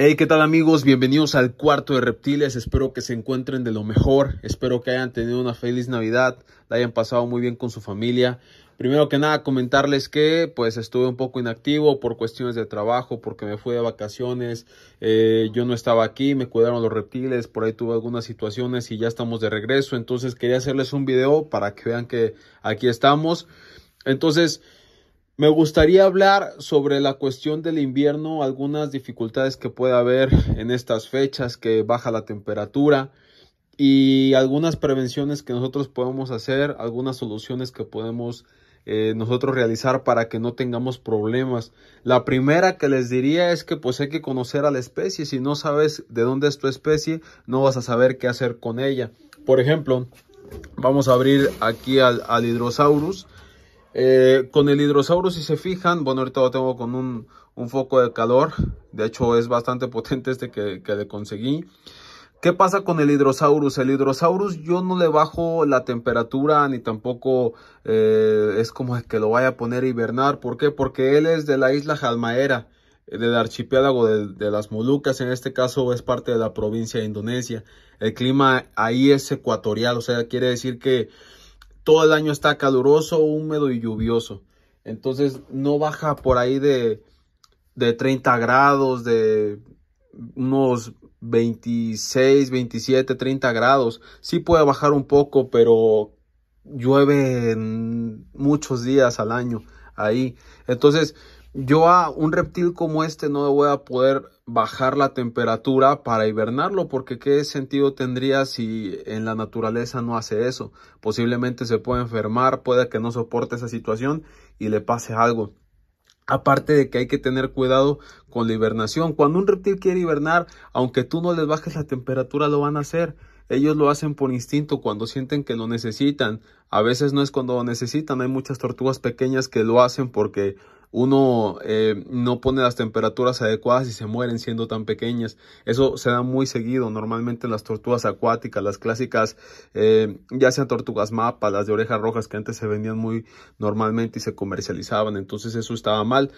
Hey, ¿qué tal amigos? Bienvenidos al cuarto de reptiles. Espero que se encuentren de lo mejor. Espero que hayan tenido una feliz Navidad, la hayan pasado muy bien con su familia. Primero que nada, comentarles que pues estuve un poco inactivo por cuestiones de trabajo, porque me fui de vacaciones, eh, yo no estaba aquí, me cuidaron los reptiles, por ahí tuve algunas situaciones y ya estamos de regreso. Entonces quería hacerles un video para que vean que aquí estamos. Entonces, me gustaría hablar sobre la cuestión del invierno, algunas dificultades que puede haber en estas fechas que baja la temperatura y algunas prevenciones que nosotros podemos hacer, algunas soluciones que podemos eh, nosotros realizar para que no tengamos problemas. La primera que les diría es que pues hay que conocer a la especie. Si no sabes de dónde es tu especie, no vas a saber qué hacer con ella. Por ejemplo, vamos a abrir aquí al hidrosaurus eh, con el hidrosauro, si se fijan, bueno, ahorita lo tengo con un, un foco de calor. De hecho, es bastante potente este que, le conseguí. ¿Qué pasa con el hidrosaurus? El hidrosaurus yo no le bajo la temperatura ni tampoco eh, es como que lo vaya a poner a hibernar. ¿Por qué? Porque él es de la isla Jalmaera, eh, del archipiélago de las Molucas. En este caso es parte de la provincia de Indonesia. El clima ahí es ecuatorial, o sea, quiere decir que todo el año está caluroso, húmedo y lluvioso. Entonces no baja por ahí de, de 30 grados, de unos 26, 27, 30 grados. Sí puede bajar un poco, pero llueve muchos días al año ahí. Entonces, yo a un reptil como este no voy a poder bajar la temperatura para hibernarlo, porque qué sentido tendría si en la naturaleza no hace eso. Posiblemente se pueda enfermar, puede que no soporte esa situación y le pase algo. Aparte de que hay que tener cuidado con la hibernación. Cuando un reptil quiere hibernar, aunque tú no les bajes la temperatura, lo van a hacer. Ellos lo hacen por instinto cuando sienten que lo necesitan. A veces no es cuando lo necesitan. Hay muchas tortugas pequeñas que lo hacen porque uno eh, no pone las temperaturas adecuadas y se mueren siendo tan pequeñas. Eso se da muy seguido, normalmente en las tortugas acuáticas, las clásicas, eh, ya sean tortugas mapa las de orejas rojas que antes se vendían muy normalmente y se comercializaban, entonces eso estaba mal.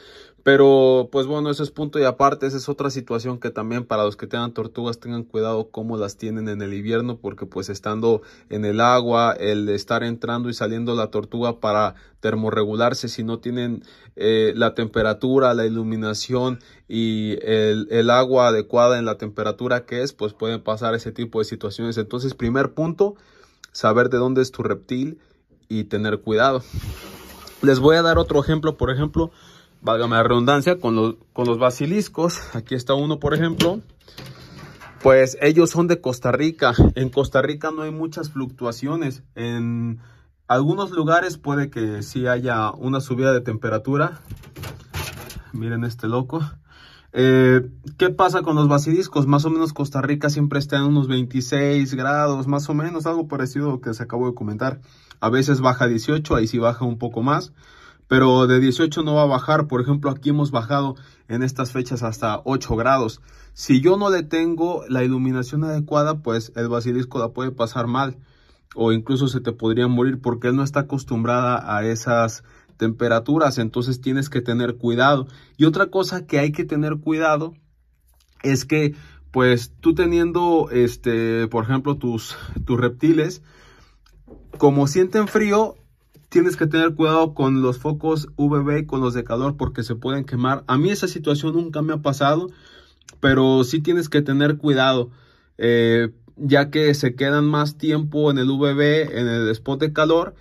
Pero pues bueno, eso es punto y aparte, esa es otra situación que también para los que tengan tortugas tengan cuidado cómo las tienen en el invierno, porque pues estando en el agua, el estar entrando y saliendo la tortuga para termorregularse, si no tienen... Eh, eh, la temperatura, la iluminación y el, agua adecuada en la temperatura que es, pues pueden pasar ese tipo de situaciones. Entonces, primer punto, saber de dónde es tu reptil y tener cuidado. Les voy a dar otro ejemplo, por ejemplo, válgame la redundancia, con los, con los basiliscos. Aquí está uno, por ejemplo. Pues ellos son de Costa Rica. En Costa Rica no hay muchas fluctuaciones. En algunos lugares puede que sí haya una subida de temperatura. Miren este loco. Eh, ¿Qué pasa con los basidiscos? Más o menos Costa Rica siempre está en unos 26 grados, más o menos, algo parecido a lo que se acabo de comentar. A veces baja 18, ahí sí baja un poco más, pero de 18 no va a bajar. Por ejemplo, aquí hemos bajado en estas fechas hasta 8 grados. Si yo no le tengo la iluminación adecuada, pues el basilisco la puede pasar mal o incluso se te podría morir porque él no está acostumbrada a esas temperaturas, entonces tienes que tener cuidado. Y otra cosa que hay que tener cuidado es que pues tú teniendo este, por ejemplo, tus tus reptiles como sienten frío, tienes que tener cuidado con los focos UVB y con los de calor porque se pueden quemar. A mí esa situación nunca me ha pasado, pero sí tienes que tener cuidado. Eh, ya que se quedan más tiempo en el VB, en el spot de calor,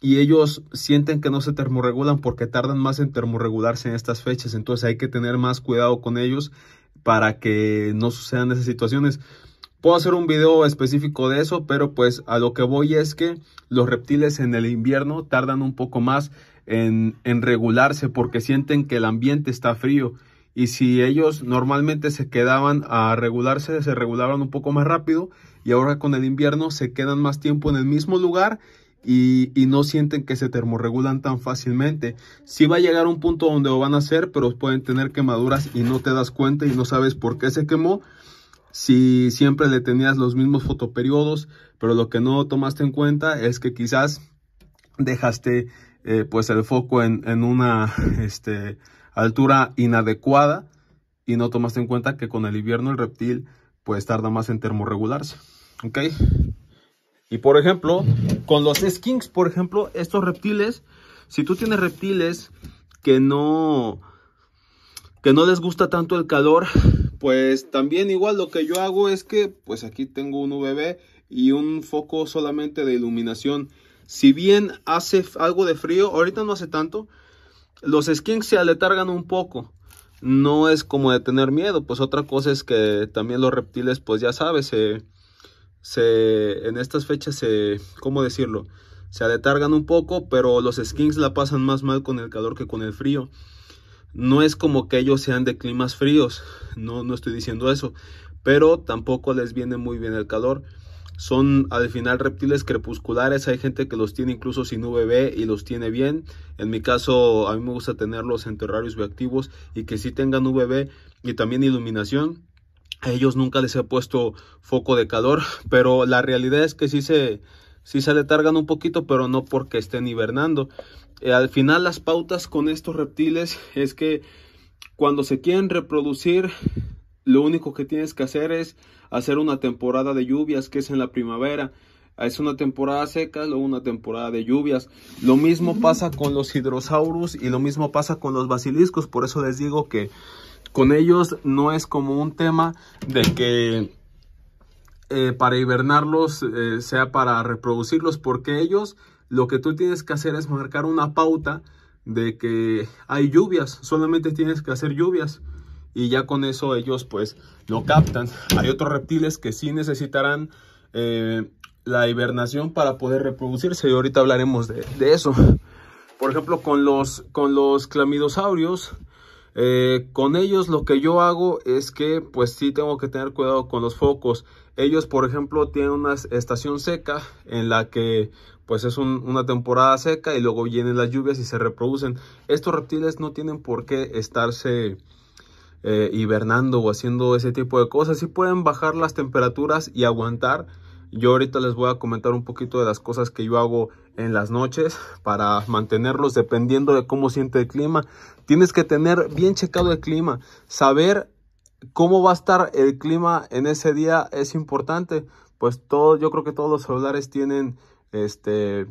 y ellos sienten que no se termorregulan porque tardan más en termorregularse en estas fechas. Entonces hay que tener más cuidado con ellos para que no sucedan esas situaciones. Puedo hacer un video específico de eso, pero pues a lo que voy es que los reptiles en el invierno tardan un poco más en, en regularse porque sienten que el ambiente está frío y si ellos normalmente se quedaban a regularse, se regularon un poco más rápido y ahora con el invierno se quedan más tiempo en el mismo lugar y, y, no sienten que se termorregulan tan fácilmente. si va a llegar un punto donde lo van a hacer, pero pueden tener quemaduras y no te das cuenta y no sabes por qué se quemó. Si siempre le tenías los mismos fotoperiodos, pero lo que no tomaste en cuenta es que quizás dejaste eh, pues el foco en, una este, altura inadecuada y no tomaste en cuenta que con el invierno el reptil pues tarda más en termorregularse. ¿Ok? Y por ejemplo, con los skinks, por ejemplo, estos reptiles, si tú tienes reptiles que no, que no les gusta tanto el calor, pues también igual lo que yo hago es que pues aquí tengo un VB y un foco solamente de iluminación si bien hace algo de frío, ahorita no hace tanto, los skins se aletargan un poco. No es como de tener miedo, pues otra cosa es que también los reptiles, pues ya sabes, se, se, en estas fechas se, ¿cómo decirlo? Se aletargan un poco, pero los skins la pasan más mal con el calor que con el frío. No es como que ellos sean de climas fríos, no, no estoy diciendo eso, pero tampoco les viene muy bien el calor son al final reptiles crepusculares. Hay gente que los tiene incluso sin UVB y los tiene bien. En mi caso, a mí me gusta tenerlos en terrarios bioactivos y que sí tengan UVB y también iluminación. A ellos nunca les he puesto foco de calor, pero la realidad es que sí se, sí se un poquito, pero no porque estén hibernando. Eh, al final, las pautas con estos reptiles es que cuando se quieren reproducir, lo único que tienes que hacer es hacer una temporada de lluvias, que es en la primavera. Es una temporada seca, luego una temporada de lluvias. Lo mismo pasa con los hidrosaurus y lo mismo pasa con los basiliscos. Por eso les digo que con ellos no es como un tema de que eh, para hibernarlos eh, sea para reproducirlos, porque ellos lo que tú tienes que hacer es marcar una pauta de que hay lluvias, solamente tienes que hacer lluvias y ya con eso ellos pues lo captan. Hay otros reptiles que sí necesitarán eh, la hibernación para poder reproducirse y ahorita hablaremos de, eso. Por ejemplo, con los, con los clamidosaurios, eh, con ellos lo que yo hago es que pues sí tengo que tener cuidado con los focos. Ellos por ejemplo tienen una estación seca en la que pues es una temporada seca y luego vienen las lluvias y se reproducen. Estos reptiles no tienen por qué estarse eh, hibernando o haciendo ese tipo de cosas, sí pueden bajar las temperaturas y aguantar. Yo ahorita les voy a comentar un poquito de las cosas que yo hago en las noches para mantenerlos dependiendo de cómo siente el clima. Tienes que tener bien checado el clima, saber cómo va a estar el clima en ese día es importante. Pues todo, yo creo que todos los celulares tienen este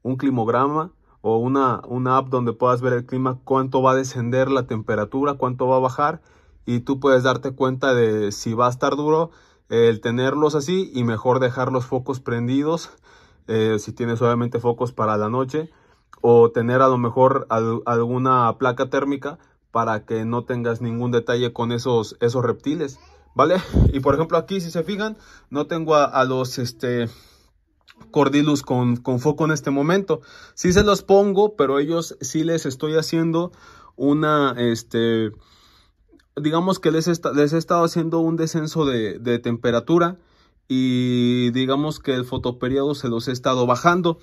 un climograma o una, una app donde puedas ver el clima, cuánto va a descender la temperatura, cuánto va a bajar y tú puedes darte cuenta de si va a estar duro el tenerlos así y mejor dejar los focos prendidos eh, si tienes obviamente focos para la noche o tener a lo mejor alguna placa térmica para que no tengas ningún detalle con esos, esos reptiles, ¿vale? Y por ejemplo aquí, si se fijan, no tengo a, a los, este, Cordilus con, con, foco en este momento. Si se los pongo, pero ellos sí les estoy haciendo una, este, digamos que les, les he estado haciendo un descenso de, temperatura y digamos que el fotoperiodo se los he estado bajando.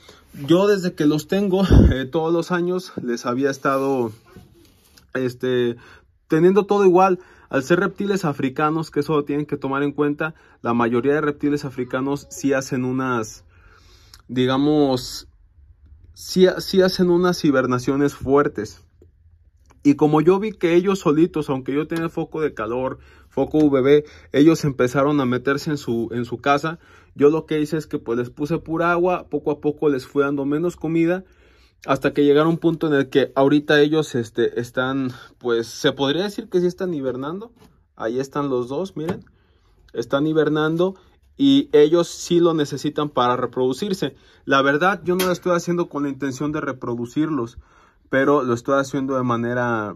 Yo desde que los tengo, eh, todos los años, les había estado, este, teniendo todo igual. Al ser reptiles africanos, que eso lo tienen que tomar en cuenta, la mayoría de reptiles africanos sí hacen unas, digamos, si hacen unas hibernaciones fuertes. Y como yo vi que ellos solitos, aunque yo tenía foco de calor, foco UVB, ellos empezaron a meterse en su, en su casa. Yo lo que hice es que pues les puse pura agua, poco a poco les fui dando menos comida, hasta que llegaron a un punto en el que ahorita ellos este, están, pues se podría decir que sí están hibernando. Ahí están los dos, miren. Están hibernando y ellos sí lo necesitan para reproducirse. La verdad, yo no lo estoy haciendo con la intención de reproducirlos, pero lo estoy haciendo de manera,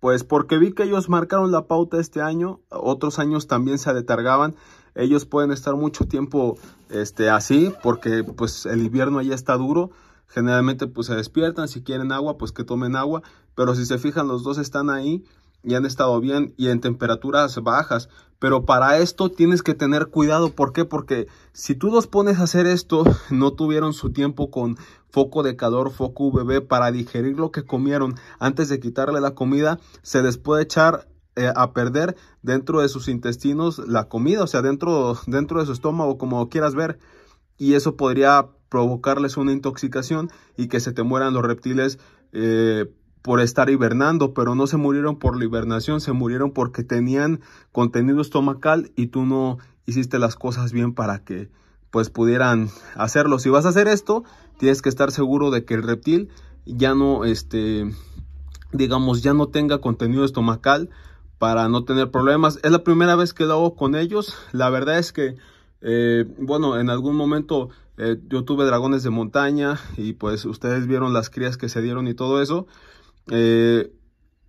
pues porque vi que ellos marcaron la pauta este año, otros años también se detargaban. ellos pueden estar mucho tiempo este, así, porque pues el invierno ahí está duro, generalmente pues se despiertan, si quieren agua, pues que tomen agua, pero si se fijan los dos están ahí, y han estado bien y en temperaturas bajas. Pero para esto tienes que tener cuidado. ¿Por qué? Porque si tú los pones a hacer esto, no tuvieron su tiempo con foco de calor, foco UVB para digerir lo que comieron antes de quitarle la comida. Se les puede echar eh, a perder dentro de sus intestinos la comida, o sea, dentro, dentro de su estómago, como quieras ver. Y eso podría provocarles una intoxicación y que se te mueran los reptiles. Eh, por estar hibernando, pero no se murieron por la hibernación, se murieron porque tenían contenido estomacal y tú no hiciste las cosas bien para que pues pudieran hacerlo. Si vas a hacer esto, tienes que estar seguro de que el reptil ya no este digamos ya no tenga contenido estomacal para no tener problemas. Es la primera vez que lo hago con ellos. La verdad es que eh, bueno, en algún momento eh, yo tuve dragones de montaña y pues ustedes vieron las crías que se dieron y todo eso. Eh,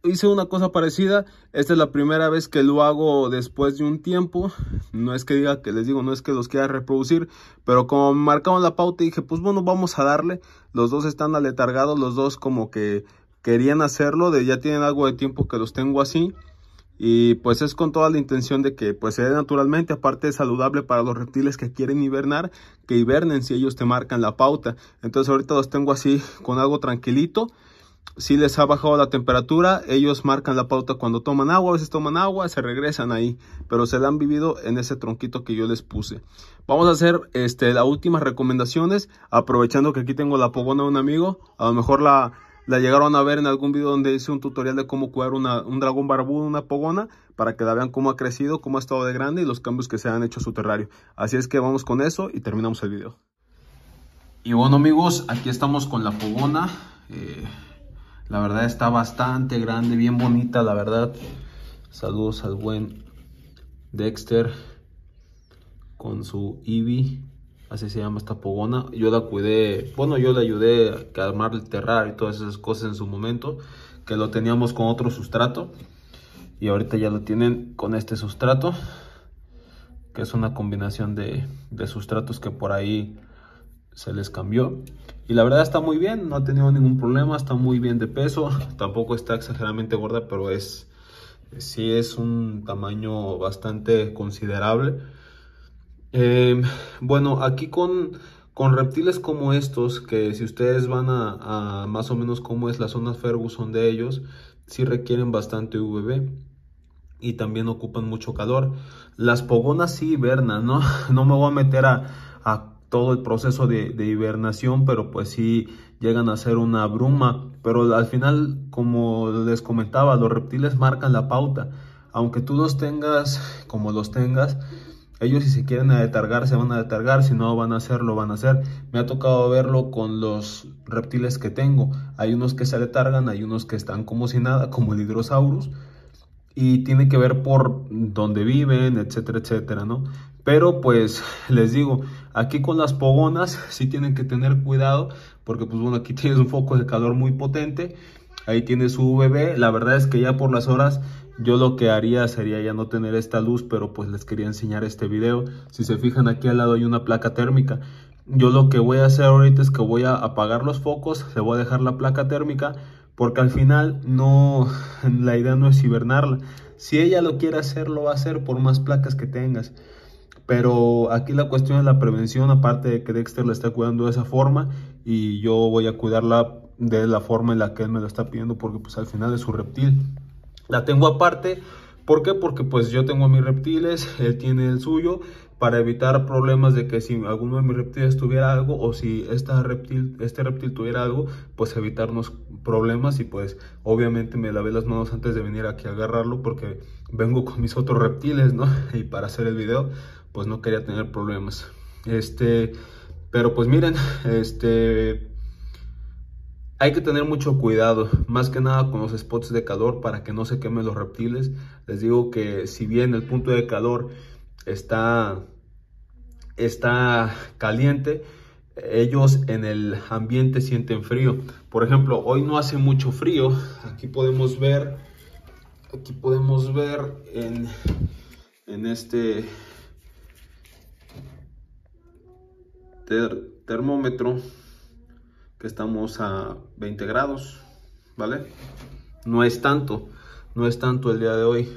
hice una cosa parecida. Esta es la primera vez que lo hago después de un tiempo. No es que diga que les digo, no es que los quiera reproducir, pero como marcaban la pauta dije, pues bueno, vamos a darle. Los dos están aletargados, los dos como que querían hacerlo, de ya tienen algo de tiempo que los tengo así. Y pues es con toda la intención de que pues se dé naturalmente, aparte es saludable para los reptiles que quieren hibernar, que hibernen si ellos te marcan la pauta. Entonces ahorita los tengo así con algo tranquilito si les ha bajado la temperatura, ellos marcan la pauta cuando toman agua, a veces toman agua, se regresan ahí, pero se la han vivido en ese tronquito que yo les puse. Vamos a hacer este, las últimas recomendaciones, aprovechando que aquí tengo la pogona de un amigo, a lo mejor la, la llegaron a ver en algún video donde hice un tutorial de cómo cuidar un dragón barbudo, una pogona, para que la vean cómo ha crecido, cómo ha estado de grande y los cambios que se han hecho a su terrario. Así es que vamos con eso y terminamos el video. Y bueno amigos, aquí estamos con la pogona. Eh, la verdad está bastante grande, bien bonita, la verdad. Saludos al buen Dexter con su Eevee. Así se llama esta pogona. Yo la cuidé, bueno, yo le ayudé a armar el terrar y todas esas cosas en su momento. Que lo teníamos con otro sustrato. Y ahorita ya lo tienen con este sustrato. Que es una combinación de, de sustratos que por ahí se les cambió. Y la verdad está muy bien, no ha tenido ningún problema, está muy bien de peso, tampoco está exageradamente gorda, pero es sí es un tamaño bastante considerable. Em, bueno, aquí con, con, reptiles como estos, que si ustedes van a, más o menos cómo es la zona Ferguson de ellos, sí requieren bastante UVB y también ocupan mucho calor. Las pogonas sí hibernan, ¿no? No me voy a meter a, a todo el proceso de, hibernación, pero pues sí llegan a ser una bruma. Pero al final, como les comentaba, los reptiles marcan la pauta. Aunque tú los tengas como los tengas, ellos si se quieren detargar, se van a detargar, si no van a hacer, lo van a hacer. Me ha tocado verlo con los reptiles que tengo. Hay unos que se detargan, hay unos que están como si nada, como el hidrosaurus. Y tiene que ver por dónde viven, etcétera, etcétera, ¿no? Pero pues les digo, Aquí con las pogonas sí tienen que tener cuidado porque pues bueno, aquí tienes un foco de calor muy potente. Ahí tiene su bebé. La verdad es que ya por las horas yo lo que haría sería ya no tener esta luz, pero pues les quería enseñar este video. Si se fijan aquí al lado hay una placa térmica. Yo lo que voy a hacer ahorita es que voy a apagar los focos, le voy a dejar la placa térmica porque al final no la idea no es hibernarla. Si ella lo quiere hacer, lo va a hacer por más placas que tengas. Pero aquí la cuestión es la prevención, aparte de que Dexter la está cuidando de esa forma y yo voy a cuidarla de la forma en la que él me lo está pidiendo porque pues al final es su reptil. La tengo aparte, ¿por qué? Porque pues yo tengo mis reptiles, él tiene el suyo para evitar problemas de que si alguno de mis reptiles tuviera algo o si esta reptil, este reptil tuviera algo, pues evitarnos problemas y pues obviamente me lavé las manos antes de venir aquí a agarrarlo porque vengo con mis otros reptiles, ¿no? Y para hacer el video, pues no quería tener problemas. Este, pero pues miren, este, hay que tener mucho cuidado, más que nada con los spots de calor para que no se quemen los reptiles. Les digo que si bien el punto de calor está, está caliente, ellos en el ambiente sienten frío. Por ejemplo, hoy no hace mucho frío. Aquí podemos ver, aquí podemos ver en este, termómetro que estamos a 20 grados, ¿vale? No es tanto, no es tanto el día de hoy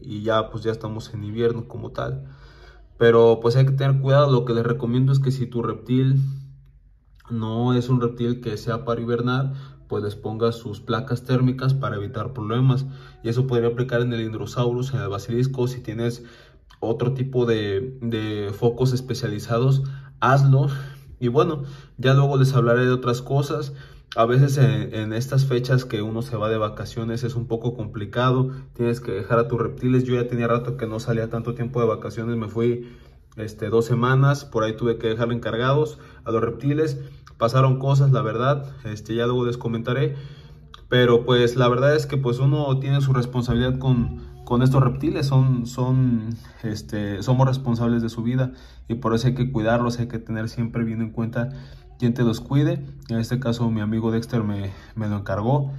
y ya pues ya estamos en invierno como tal. Pero pues hay que tener cuidado, lo que les recomiendo es que si tu reptil no es un reptil que sea para hibernar, pues les pongas sus placas térmicas para evitar problemas. Y eso podría aplicar en el Indrosaurus, en el basilisco, si tienes otro tipo de focos especializados, hazlo. Y bueno, ya luego les hablaré de otras cosas. A veces en, estas fechas que uno se va de vacaciones es un poco complicado, tienes que dejar a tus reptiles. Yo ya tenía rato que no salía tanto tiempo de vacaciones, me fui este, dos semanas, por ahí tuve que dejar encargados a los reptiles. Pasaron cosas, la verdad, este, ya luego les comentaré. Pero pues la verdad es que pues uno tiene su responsabilidad con con estos reptiles. Son, son, este, somos responsables de su vida y por eso hay que cuidarlos, hay que tener siempre bien en cuenta quien te los cuide. En este caso mi amigo Dexter me, me lo encargó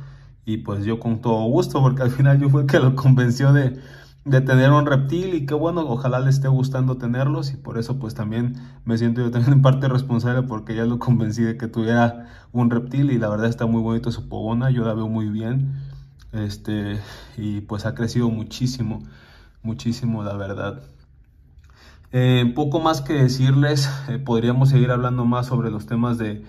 y pues yo con todo gusto porque al final yo fue el que lo convenció de, de tener un reptil y qué bueno, ojalá le esté gustando tenerlos y por eso pues también me siento yo también en parte responsable porque ya lo convencí de que tuviera un reptil y la verdad está muy bonito su pogona, yo la veo muy bien este, y pues ha crecido muchísimo, muchísimo, la verdad. Eh, poco más que decirles, eh, podríamos seguir hablando más sobre los temas de,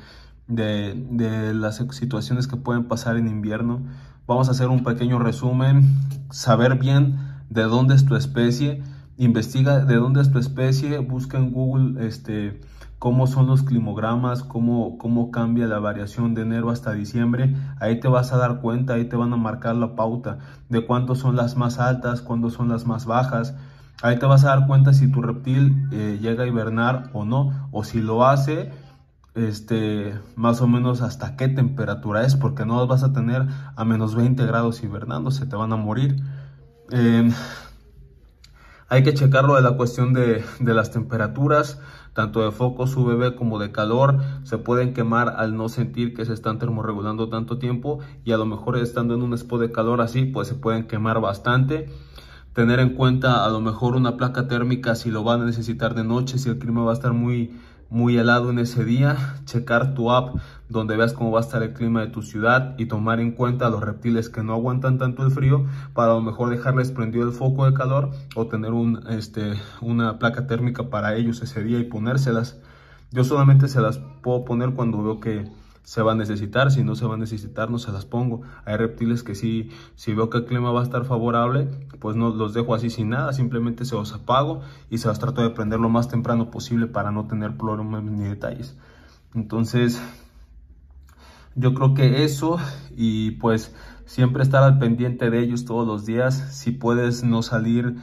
de, de, las situaciones que pueden pasar en invierno. Vamos a hacer un pequeño resumen, saber bien de dónde es tu especie, investiga de dónde es tu especie, busca en Google este, cómo son los climogramas, cómo, cambia la variación de enero hasta diciembre, ahí te vas a dar cuenta, ahí te van a marcar la pauta de cuánto son las más altas, cuándo son las más bajas. Ahí te vas a dar cuenta si tu reptil eh, llega a hibernar o no, o si lo hace, este, más o menos hasta qué temperatura es, porque no vas a tener a menos 20 grados hibernando, se te van a morir. Em, hay que checarlo de la cuestión de, de las temperaturas tanto de focos UVB como de calor, se pueden quemar al no sentir que se están termorregulando tanto tiempo y a lo mejor estando en un spot de calor así, pues se pueden quemar bastante tener en cuenta a lo mejor una placa térmica si lo van a necesitar de noche, si el clima va a estar muy muy helado en ese día, checar tu app donde veas cómo va a estar el clima de tu ciudad y tomar en cuenta los reptiles que no aguantan tanto el frío para lo mejor dejarles prendido el foco de calor o tener un, este, una placa térmica para ellos ese día y ponérselas. Yo solamente se las puedo poner cuando veo que se va a necesitar, si no se va a necesitar no se las pongo. Hay reptiles que sí, si veo que el clima va a estar favorable, pues no los dejo así sin nada, simplemente se los apago y se los trato de prender lo más temprano posible para no tener problemas ni detalles. Entonces, yo creo que eso y pues siempre estar al pendiente de ellos todos los días. Si puedes no salir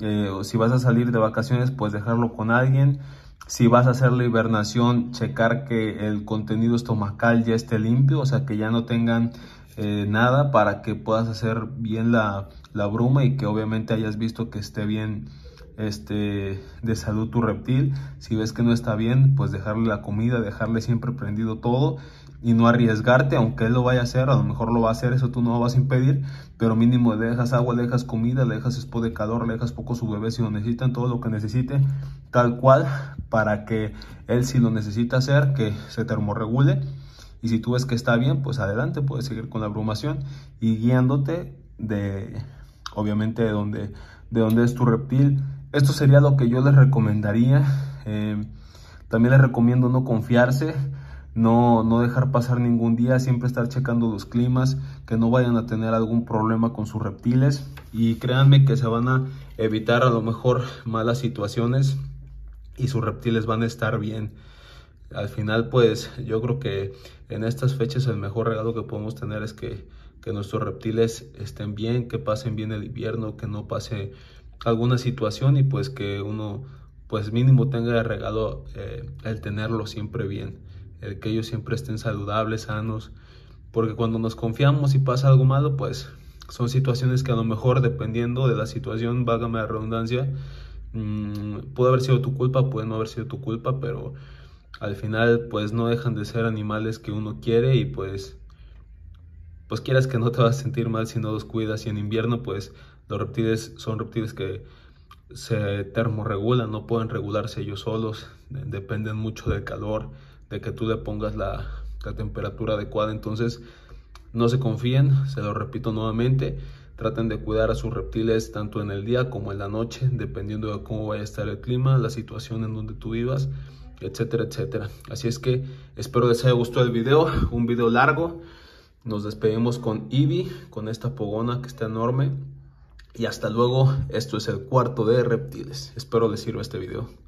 eh, o si vas a salir de vacaciones, pues dejarlo con alguien si vas a hacer la hibernación, checar que el contenido estomacal ya esté limpio, o sea, que ya no tengan eh, nada para que puedas hacer bien la, la, bruma y que obviamente hayas visto que esté bien este, de salud tu reptil. Si ves que no está bien, pues dejarle la comida, dejarle siempre prendido todo y no arriesgarte, aunque él lo vaya a hacer, a lo mejor lo va a hacer, eso tú no lo vas a impedir, pero mínimo le dejas agua, dejas comida, le dejas de le dejas poco su bebé si lo necesitan, todo lo que necesite, tal cual, para que él si lo necesita hacer, que se termorregule. Y si tú ves que está bien, pues adelante, puedes seguir con la abrumación y guiándote de, obviamente, de donde, de dónde es tu reptil. Esto sería lo que yo les recomendaría. Eh, también les recomiendo no confiarse no, no dejar pasar ningún día, siempre estar checando los climas, que no vayan a tener algún problema con sus reptiles y créanme que se van a evitar a lo mejor malas situaciones y sus reptiles van a estar bien. Al final pues yo creo que en estas fechas el mejor regalo que podemos tener es que, que nuestros reptiles estén bien, que pasen bien el invierno, que no pase alguna situación y pues que uno pues mínimo tenga el regalo eh, el tenerlo siempre bien el que ellos siempre estén saludables, sanos, porque cuando nos confiamos y pasa algo malo, pues son situaciones que a lo mejor dependiendo de la situación, válgame la redundancia, mm, puede haber sido tu culpa, puede no haber sido tu culpa, pero al final pues no dejan de ser animales que uno quiere y pues pues quieras que no te vas a sentir mal si no los cuidas y en invierno pues los reptiles son reptiles que se termorregulan, no pueden regularse ellos solos, dependen mucho del calor, de que tú le pongas la, temperatura adecuada. Entonces, no se confíen, se lo repito nuevamente. Traten de cuidar a sus reptiles tanto en el día como en la noche, dependiendo de cómo vaya a estar el clima, la situación en donde tú vivas, etcétera, etcétera. Así es que espero les haya gustado el video, un video largo. Nos despedimos con Ivy, con esta pogona que está enorme. Y hasta luego, esto es el cuarto de reptiles. Espero les sirva este video.